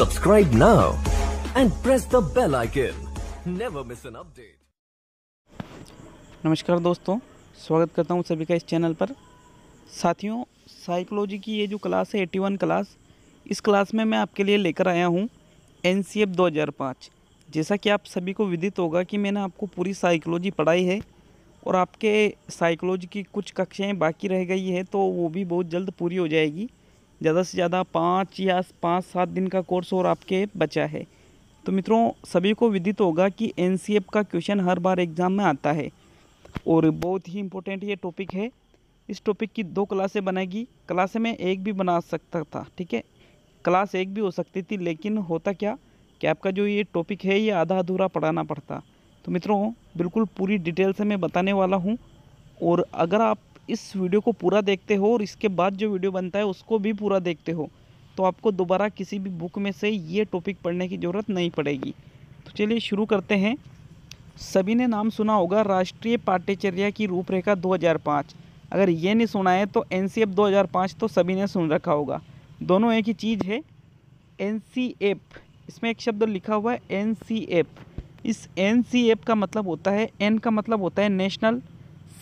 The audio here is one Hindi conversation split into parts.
Subscribe now and press the bell icon. Never miss an update. नमस्कार दोस्तों स्वागत करता हूँ सभी का इस चैनल पर साथियों साइकोलॉजी की ये जो क्लास है एटी वन क्लास इस क्लास में मैं आपके लिए लेकर आया हूँ एन सी एफ दो हज़ार पाँच जैसा कि आप सभी को विदित होगा कि मैंने आपको पूरी साइकोलॉजी पढ़ाई है और आपके साइकोलॉजी की कुछ कक्षाएं बाकी रह गई है तो वो भी बहुत जल्द पूरी हो जाएगी ज़्यादा से ज़्यादा पाँच या पाँच सात दिन का कोर्स और आपके बचा है तो मित्रों सभी को विदित होगा कि एन का क्वेश्चन हर बार एग्ज़ाम में आता है और बहुत ही इम्पोर्टेंट ये टॉपिक है इस टॉपिक की दो क्लासें बनाएगी क्लासें में एक भी बना सकता था ठीक है क्लास एक भी हो सकती थी लेकिन होता क्या कि आपका जो ये टॉपिक है ये आधा अधूरा पढ़ाना पड़ता तो मित्रों बिल्कुल पूरी डिटेल से मैं बताने वाला हूँ और अगर आप इस वीडियो को पूरा देखते हो और इसके बाद जो वीडियो बनता है उसको भी पूरा देखते हो तो आपको दोबारा किसी भी बुक में से ये टॉपिक पढ़ने की ज़रूरत नहीं पड़ेगी तो चलिए शुरू करते हैं सभी ने नाम सुना होगा राष्ट्रीय पाठ्यचर्या की रूपरेखा 2005 अगर ये नहीं सुना है तो एन सी 2005 तो सभी ने सुन रखा होगा दोनों एक ही चीज़ है एन इसमें एक शब्द लिखा हुआ है एन इस एन का मतलब होता है एन का मतलब होता है नेशनल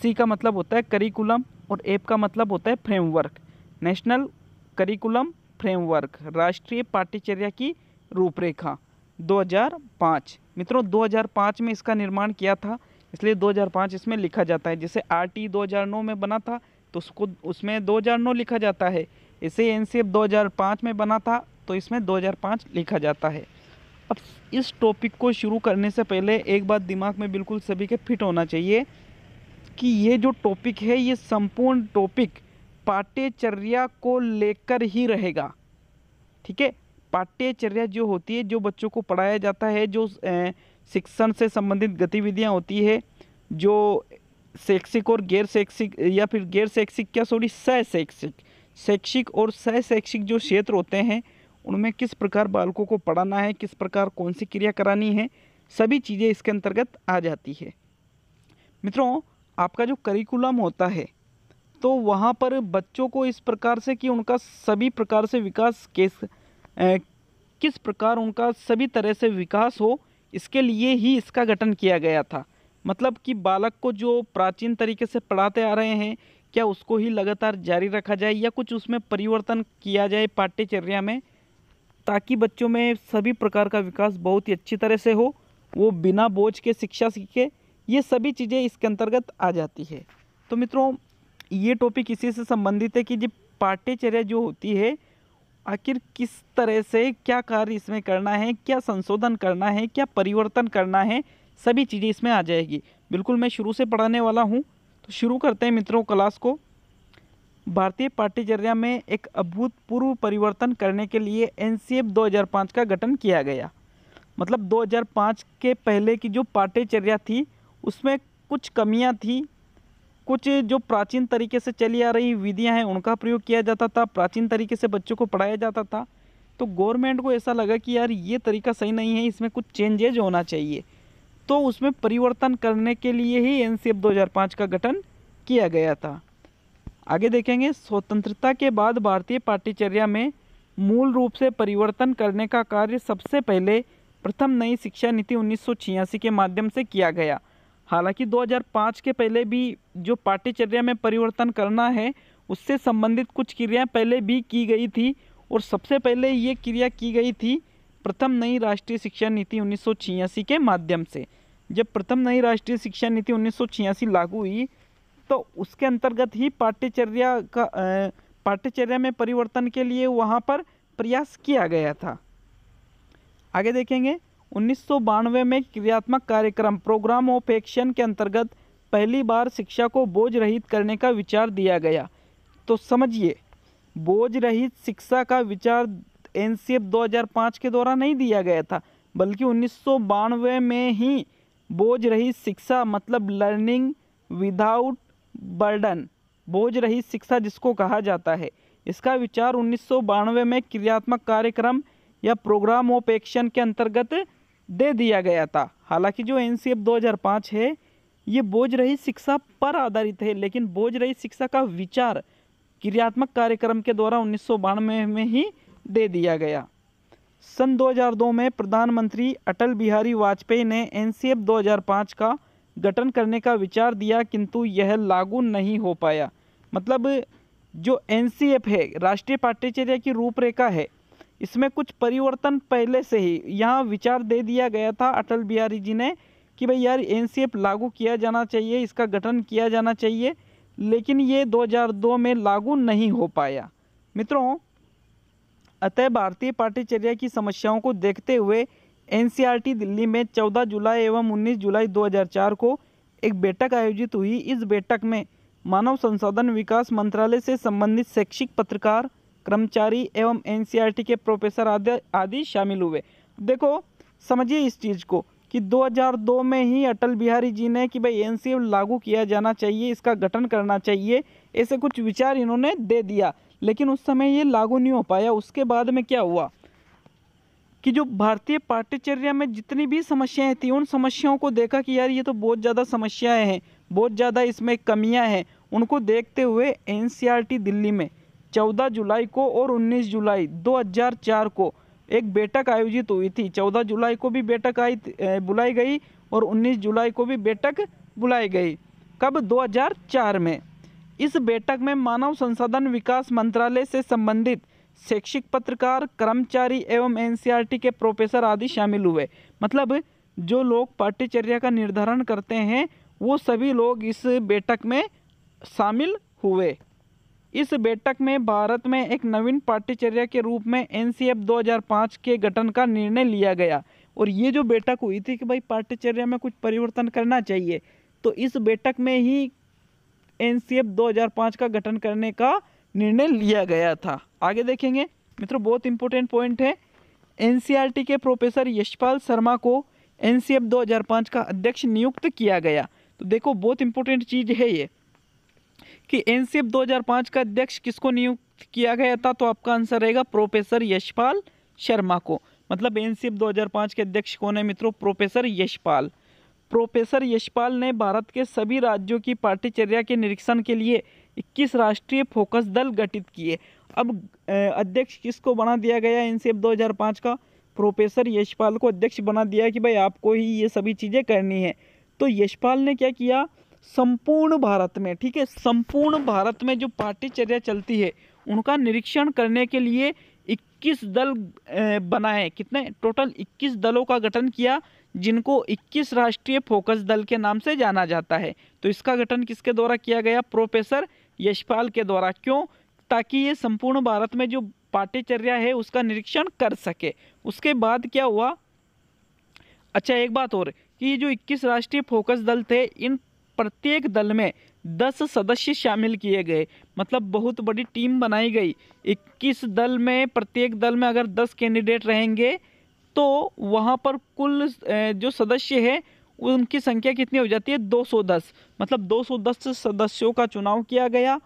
सी का मतलब होता है करिकुलम और एप का मतलब होता है फ्रेमवर्क नेशनल करिकुलम फ्रेमवर्क राष्ट्रीय पाठ्यचर्या की रूपरेखा 2005 मित्रों 2005 में इसका निर्माण किया था इसलिए 2005 इसमें लिखा जाता है जैसे आर टी दो में बना था तो उसको उसमें 2009 लिखा जाता है इसे एन सी 2005 में बना था तो इसमें 2005 लिखा जाता है अब इस टॉपिक को शुरू करने से पहले एक बात दिमाग में बिल्कुल सभी के फिट होना चाहिए कि ये जो टॉपिक है ये संपूर्ण टॉपिक पाठ्यचर्या को लेकर ही रहेगा ठीक है पाठ्यचर्या जो होती है जो बच्चों को पढ़ाया जाता है जो शिक्षण से संबंधित गतिविधियाँ होती है जो शैक्षिक और गैर शैक्षिक या फिर गैर शैक्षिक क्या सॉरी सशैक्षिक शैक्षिक और सशैक्षिक जो क्षेत्र होते हैं उनमें किस प्रकार बालकों को पढ़ाना है किस प्रकार कौन सी क्रिया करानी है सभी चीज़ें इसके अंतर्गत आ जाती है मित्रों आपका जो करिकुलम होता है तो वहाँ पर बच्चों को इस प्रकार से कि उनका सभी प्रकार से विकास केस ए, किस प्रकार उनका सभी तरह से विकास हो इसके लिए ही इसका गठन किया गया था मतलब कि बालक को जो प्राचीन तरीके से पढ़ाते आ रहे हैं क्या उसको ही लगातार जारी रखा जाए या कुछ उसमें परिवर्तन किया जाए पाठ्यचर्या में ताकि बच्चों में सभी प्रकार का विकास बहुत ही अच्छी तरह से हो वो बिना बोझ के शिक्षा सीखे ये सभी चीज़ें इसके अंतर्गत आ जाती है तो मित्रों ये टॉपिक इसी से संबंधित है कि जो पाठ्यचर्या जो होती है आखिर किस तरह से क्या कार्य इसमें करना है क्या संशोधन करना है क्या परिवर्तन करना है सभी चीज़ें इसमें आ जाएगी बिल्कुल मैं शुरू से पढ़ाने वाला हूँ तो शुरू करते हैं मित्रों क्लास को भारतीय पाठ्यचर्या में एक अभूतपूर्व परिवर्तन करने के लिए एन 2005 का गठन किया गया मतलब 2005 के पहले की जो पाठ्यचर्या थी उसमें कुछ कमियां थी कुछ जो प्राचीन तरीके से चली आ रही विधियां हैं उनका प्रयोग किया जाता था प्राचीन तरीके से बच्चों को पढ़ाया जाता था तो गवर्नमेंट को ऐसा लगा कि यार ये तरीका सही नहीं है इसमें कुछ चेंजेज होना चाहिए तो उसमें परिवर्तन करने के लिए ही एन सी 2005 का गठन किया गया था आगे देखेंगे स्वतंत्रता के बाद भारतीय पाठ्यचर्या में मूल रूप से परिवर्तन करने का कार्य सबसे पहले प्रथम नई शिक्षा नीति उन्नीस के माध्यम से किया गया हालांकि 2005 के पहले भी जो पाठ्यचर्या में परिवर्तन करना है उससे संबंधित कुछ क्रियाएं पहले भी की गई थी और सबसे पहले ये क्रिया की गई थी प्रथम नई राष्ट्रीय शिक्षा नीति उन्नीस के माध्यम से जब प्रथम नई राष्ट्रीय शिक्षा नीति उन्नीस लागू हुई तो उसके अंतर्गत ही पाठ्यचर्या का पाठ्यचर्या में परिवर्तन के लिए वहाँ पर प्रयास किया गया था आगे देखेंगे उन्नीस में क्रियात्मक कार्यक्रम प्रोग्राम ऑफ एक्शन के अंतर्गत पहली बार शिक्षा को बोझ रहित करने का विचार दिया गया तो समझिए बोझ रहित शिक्षा का विचार एन 2005 के द्वारा नहीं दिया गया था बल्कि उन्नीस में ही बोझ रहित शिक्षा मतलब लर्निंग विदाउट बर्डन बोझ रहित शिक्षा जिसको कहा जाता है इसका विचार उन्नीस में क्रियात्मक कार्यक्रम या प्रोग्राम ऑफ एक्शन के अंतर्गत दे दिया गया था हालांकि जो एन 2005 है ये बोझ रही शिक्षा पर आधारित है लेकिन बोझ रही शिक्षा का विचार क्रियात्मक कार्यक्रम के द्वारा उन्नीस में, में ही दे दिया गया सन 2002 में प्रधानमंत्री अटल बिहारी वाजपेयी ने एन 2005 का गठन करने का विचार दिया किंतु यह लागू नहीं हो पाया मतलब जो एन है राष्ट्रीय पाठ्यचर्या की रूपरेखा है इसमें कुछ परिवर्तन पहले से ही यहाँ विचार दे दिया गया था अटल बिहारी जी ने कि भाई यार एन लागू किया जाना चाहिए इसका गठन किया जाना चाहिए लेकिन ये 2002 में लागू नहीं हो पाया मित्रों अतः भारतीय पाठ्यचर्या की समस्याओं को देखते हुए एनसीईआरटी दिल्ली में 14 जुलाई एवं 19 जुलाई 2004 को एक बैठक आयोजित हुई इस बैठक में मानव संसाधन विकास मंत्रालय से संबंधित शैक्षिक पत्रकार कर्मचारी एवं एनसीईआरटी e के प्रोफेसर आदि आदि शामिल हुए देखो समझिए इस चीज़ को कि 2002 में ही अटल बिहारी जी ने कि भाई एन e लागू किया जाना चाहिए इसका गठन करना चाहिए ऐसे कुछ विचार इन्होंने दे दिया लेकिन उस समय ये लागू नहीं हो पाया उसके बाद में क्या हुआ कि जो भारतीय पाठ्यचर्या में जितनी भी समस्याएं थी उन समस्याओं को देखा कि यार ये तो बहुत ज़्यादा समस्याएं हैं बहुत ज़्यादा इसमें कमियां हैं उनको देखते हुए एन e दिल्ली में 14 जुलाई को और 19 जुलाई 2004 को एक बैठक आयोजित हुई थी 14 जुलाई को भी बैठक आई बुलाई गई और 19 जुलाई को भी बैठक बुलाई गई कब 2004 में इस बैठक में मानव संसाधन विकास मंत्रालय से संबंधित शैक्षिक पत्रकार कर्मचारी एवं एनसीईआरटी के प्रोफेसर आदि शामिल हुए मतलब जो लोग पाठ्यचर्या का निर्धारण करते हैं वो सभी लोग इस बैठक में शामिल हुए इस बैठक में भारत में एक नवीन पाठ्यचर्या के रूप में एन 2005 के गठन का निर्णय लिया गया और ये जो बैठक हुई थी कि भाई पाठ्यचर्या में कुछ परिवर्तन करना चाहिए तो इस बैठक में ही एन 2005 का गठन करने का निर्णय लिया गया था आगे देखेंगे मित्रों बहुत इंपॉर्टेंट पॉइंट है N K professor Yashpal Sharma को एन सी का अध्यक्ष नियुक्त किया गया तो देखो बहुत इंपॉर्टेंट चीज़ है ये कि एनसीएफ 2005 का अध्यक्ष किसको नियुक्त किया गया था तो आपका आंसर रहेगा प्रोफेसर यशपाल शर्मा को मतलब एनसीएफ 2005 के अध्यक्ष कौन है मित्रों प्रोफेसर यशपाल प्रोफेसर यशपाल ने भारत के सभी राज्यों की पाठ्यचर्या के निरीक्षण के लिए 21 राष्ट्रीय फोकस दल गठित किए अब अध्यक्ष किसको बना दिया गया एन सी का प्रोफेसर यशपाल को अध्यक्ष बना दिया कि भाई आपको ही ये सभी चीज़ें करनी है तो यशपाल ने क्या किया संपूर्ण भारत में ठीक है संपूर्ण भारत में जो पार्टीचर्या चलती है उनका निरीक्षण करने के लिए 21 दल बनाए कितने टोटल 21 दलों का गठन किया जिनको 21 राष्ट्रीय फोकस दल के नाम से जाना जाता है तो इसका गठन किसके द्वारा किया गया प्रोफेसर यशपाल के द्वारा क्यों ताकि ये संपूर्ण भारत में जो पाठ्यचर्या है उसका निरीक्षण कर सके उसके बाद क्या हुआ अच्छा एक बात और कि ये जो 21 राष्ट्रीय फोकस दल थे इन प्रत्येक दल में दस सदस्य शामिल किए गए मतलब बहुत बड़ी टीम बनाई गई इक्कीस दल में प्रत्येक दल में अगर दस कैंडिडेट रहेंगे तो वहाँ पर कुल जो सदस्य है उनकी संख्या कितनी हो जाती है 210 मतलब 210 सदस्यों का चुनाव किया गया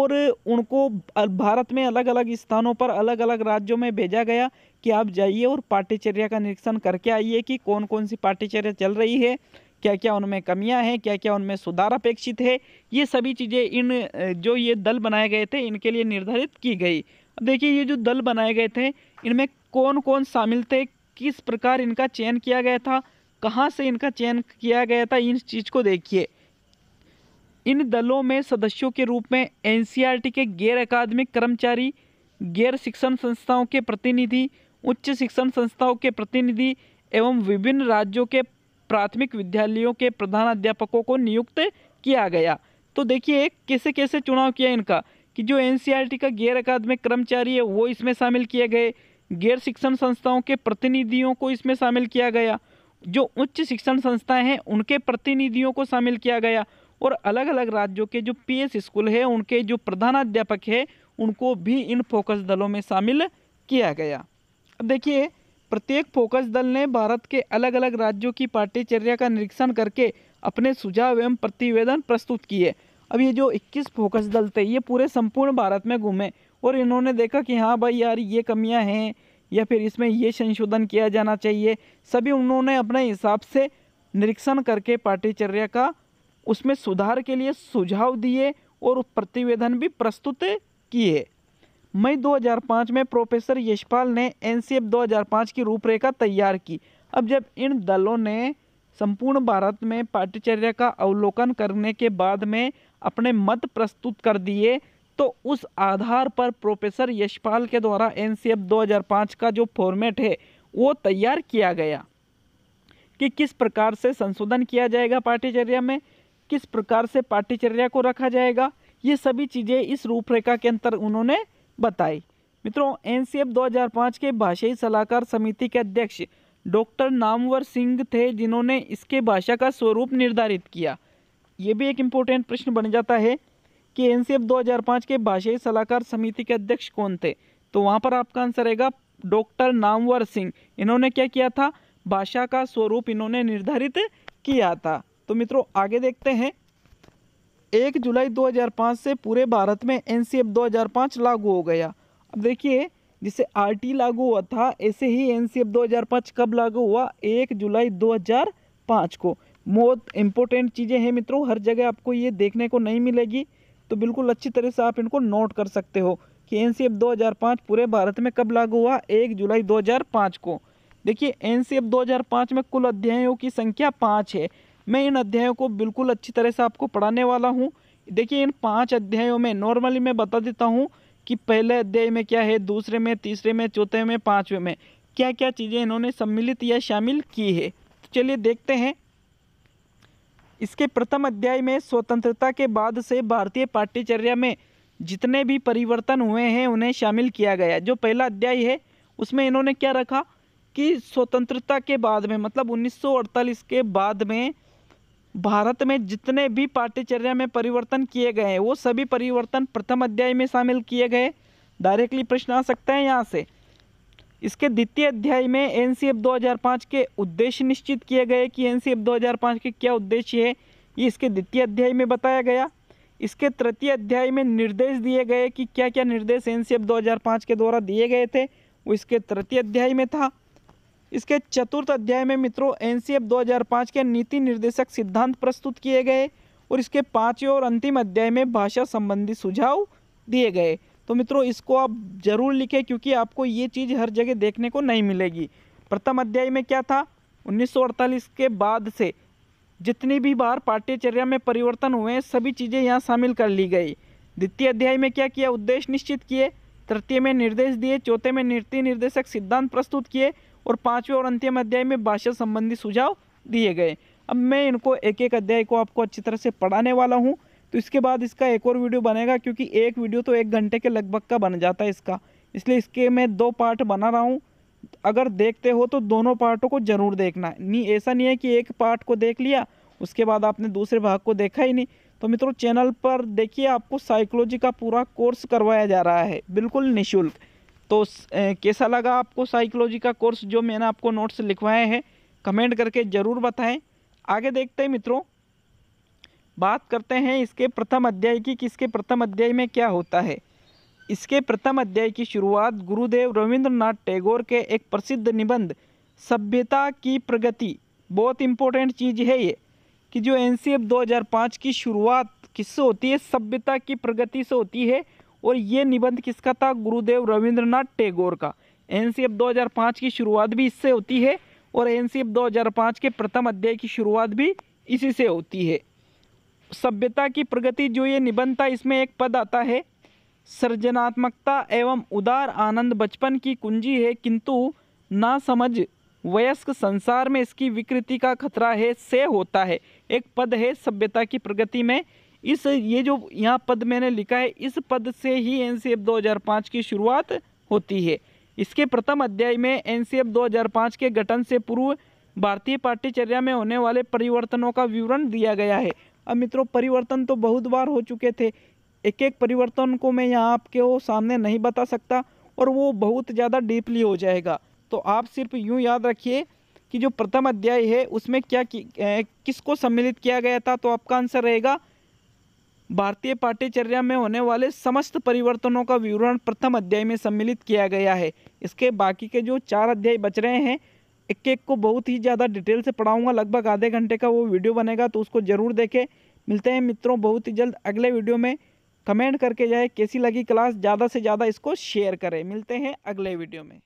और उनको भारत में अलग अलग स्थानों पर अलग अलग राज्यों में भेजा गया कि आप जाइए और पार्टीचर्या का निरीक्षण करके आइए कि कौन कौन सी पार्टीचर्या चल रही है क्या क्या उनमें कमियां हैं क्या क्या उनमें सुधार अपेक्षित है ये सभी चीज़ें इन जो ये दल बनाए गए थे इनके लिए निर्धारित की गई देखिए ये जो दल बनाए गए थे इनमें कौन कौन शामिल थे किस प्रकार इनका चयन किया गया था कहाँ से इनका चयन किया गया था इन चीज़ को देखिए इन दलों में सदस्यों के रूप में एन के गैर अकादमिक कर्मचारी गैर शिक्षण संस्थाओं के प्रतिनिधि उच्च शिक्षण संस्थाओं के प्रतिनिधि एवं विभिन्न राज्यों के प्राथमिक विद्यालयों के प्रधानाध्यापकों को नियुक्त किया गया तो देखिए कैसे कैसे चुनाव किया इनका कि जो एन e का गैर अकादमिक कर्मचारी है वो इसमें शामिल किए गए गैर शिक्षण संस्थाओं के प्रतिनिधियों को इसमें शामिल किया गया जो उच्च शिक्षण संस्थाएं हैं उनके प्रतिनिधियों को शामिल किया गया और अलग अलग राज्यों के जो पीएस स्कूल है उनके जो प्रधानाध्यापक है उनको भी इन फोकस दलों में शामिल किया गया देखिए प्रत्येक फोकस दल ने भारत के अलग अलग राज्यों की पाठ्यचर्या का निरीक्षण करके अपने सुझाव एवं प्रतिवेदन प्रस्तुत किए अब ये जो 21 फोकस दल थे ये पूरे संपूर्ण भारत में घूमे और इन्होंने देखा कि हाँ भाई यार ये कमियां हैं या फिर इसमें ये संशोधन किया जाना चाहिए सभी उन्होंने अपने हिसाब से निरीक्षण करके पाठ्यचर्या का उसमें सुधार के लिए सुझाव दिए और प्रतिवेदन भी प्रस्तुत किए मई 2005 में प्रोफेसर यशपाल ने एन 2005 की रूपरेखा तैयार की अब जब इन दलों ने संपूर्ण भारत में पाठ्यचर्या का अवलोकन करने के बाद में अपने मत प्रस्तुत कर दिए तो उस आधार पर प्रोफेसर यशपाल के द्वारा एन 2005 का जो फॉर्मेट है वो तैयार किया गया कि किस प्रकार से संशोधन किया जाएगा पाठ्यचर्या में किस प्रकार से पाठ्यचर्या को रखा जाएगा ये सभी चीज़ें इस रूपरेखा के अंतर उन्होंने बताई मित्रों एनसीएफ 2005 के भाषाई सलाहकार समिति के अध्यक्ष डॉक्टर नामवर सिंह थे जिन्होंने इसके भाषा का स्वरूप निर्धारित किया ये भी एक इम्पोर्टेंट प्रश्न बन जाता है कि एनसीएफ 2005 के भाषाई सलाहकार समिति के अध्यक्ष कौन थे तो वहाँ पर आपका आंसर रहेगा डॉक्टर नामवर सिंह इन्होंने क्या किया था भाषा का स्वरूप इन्होंने निर्धारित किया था तो मित्रों आगे देखते हैं एक जुलाई 2005 से पूरे भारत में एन सी एफ लागू हो गया अब देखिए जिसे आर लागू हुआ था ऐसे ही एन सी एफ 2005 कब लागू हुआ एक जुलाई 2005 को बहुत इंपॉर्टेंट चीज़ें हैं मित्रों हर जगह आपको ये देखने को नहीं मिलेगी तो बिल्कुल अच्छी तरह से आप इनको नोट कर सकते हो कि एन सी 2005 पूरे भारत में कब लागू हुआ एक जुलाई दो को देखिए एन सी 2005 में कुल अध्यायों की संख्या पाँच है मैं इन अध्यायों को बिल्कुल अच्छी तरह से आपको पढ़ाने वाला हूँ देखिए इन पाँच अध्यायों में नॉर्मली मैं बता देता हूँ कि पहले अध्याय में क्या है दूसरे में तीसरे में चौथे में पाँचवें में क्या क्या चीज़ें इन्होंने सम्मिलित या शामिल की है तो चलिए देखते हैं इसके प्रथम अध्याय में स्वतंत्रता के बाद से भारतीय पाठ्यचर्या में जितने भी परिवर्तन हुए हैं उन्हें शामिल किया गया जो पहला अध्याय है उसमें इन्होंने क्या रखा कि स्वतंत्रता के बाद में मतलब 1948 के बाद में भारत में जितने भी पाठ्यचर्या में परिवर्तन किए गए हैं वो सभी परिवर्तन प्रथम अध्याय में शामिल किए गए डायरेक्टली प्रश्न आ सकता है यहाँ से इसके द्वितीय अध्याय में एन सी एफ के उद्देश्य निश्चित किए गए कि एन सी एफ के क्या उद्देश्य है ये इसके द्वितीय अध्याय में बताया गया इसके तृतीय अध्याय में निर्देश दिए गए कि क्या क्या निर्देश एन सी एफ के द्वारा दिए गए थे वो इसके तृतीय अध्याय में था इसके चतुर्थ अध्याय में मित्रों एन 2005 के नीति निर्देशक सिद्धांत प्रस्तुत किए गए और इसके पाँचवें और अंतिम अध्याय में भाषा संबंधी सुझाव दिए गए तो मित्रों इसको आप जरूर लिखें क्योंकि आपको ये चीज़ हर जगह देखने को नहीं मिलेगी प्रथम अध्याय में क्या था 1948 के बाद से जितनी भी बार पाठ्यचर्या में परिवर्तन हुए सभी चीज़ें यहाँ शामिल कर ली गई द्वितीय अध्याय में क्या किया उद्देश्य निश्चित किए तृतीय में निर्देश दिए चौथे में नीति निर्देशक सिद्धांत प्रस्तुत किए और पाँचवें और अंतिम अध्याय में भाषा संबंधी सुझाव दिए गए अब मैं इनको एक एक अध्याय को आपको अच्छी तरह से पढ़ाने वाला हूँ तो इसके बाद इसका एक और वीडियो बनेगा क्योंकि एक वीडियो तो एक घंटे के लगभग का बन जाता है इसका इसलिए इसके मैं दो पार्ट बना रहा हूँ अगर देखते हो तो दोनों पार्टों को ज़रूर देखना नहीं ऐसा नहीं है कि एक पार्ट को देख लिया उसके बाद आपने दूसरे भाग को देखा ही नहीं तो मित्रों चैनल पर देखिए आपको साइकोलॉजी का पूरा कोर्स करवाया जा रहा है बिल्कुल निशुल्क तो कैसा लगा आपको साइकोलॉजी का कोर्स जो मैंने आपको नोट्स लिखवाए हैं कमेंट करके ज़रूर बताएं आगे देखते हैं मित्रों बात करते हैं इसके प्रथम अध्याय की किसके प्रथम अध्याय में क्या होता है इसके प्रथम अध्याय की शुरुआत गुरुदेव रविंद्रनाथ टैगोर के एक प्रसिद्ध निबंध सभ्यता की प्रगति बहुत इम्पोर्टेंट चीज़ है ये कि जो एन 2005 की शुरुआत किससे होती है सभ्यता की प्रगति से होती है और ये निबंध किसका था गुरुदेव रविंद्रनाथ टैगोर का एन 2005 की शुरुआत भी इससे होती है और एन 2005 के प्रथम अध्याय की शुरुआत भी इसी से होती है सभ्यता की प्रगति जो ये निबंध था इसमें एक पद आता है सृजनात्मकता एवं उदार आनंद बचपन की कुंजी है किंतु ना समझ वयस्क संसार में इसकी विकृति का खतरा है से होता है एक पद है सभ्यता की प्रगति में इस ये जो यहाँ पद मैंने लिखा है इस पद से ही एन सी एफ दो हज़ार पाँच की शुरुआत होती है इसके प्रथम अध्याय में एन सी एफ दो हज़ार पाँच के गठन से पूर्व भारतीय पाठ्यचर्या में होने वाले परिवर्तनों का विवरण दिया गया है अब मित्रों परिवर्तन तो बहुत बार हो चुके थे एक एक परिवर्तन को मैं यहाँ आपके वो सामने नहीं बता सकता और वो बहुत ज़्यादा डीपली हो जाएगा तो आप सिर्फ यूँ याद रखिए कि जो प्रथम अध्याय है उसमें क्या कि, किसको सम्मिलित किया गया था तो आपका आंसर रहेगा भारतीय पाठ्यचर्या में होने वाले समस्त परिवर्तनों का विवरण प्रथम अध्याय में सम्मिलित किया गया है इसके बाकी के जो चार अध्याय बच रहे हैं एक एक को बहुत ही ज़्यादा डिटेल से पढ़ाऊँगा लगभग आधे घंटे का वो वीडियो बनेगा तो उसको ज़रूर देखें मिलते हैं मित्रों बहुत ही जल्द अगले वीडियो में कमेंट करके जाए कैसी लगी क्लास ज़्यादा से ज़्यादा इसको शेयर करें मिलते हैं अगले वीडियो में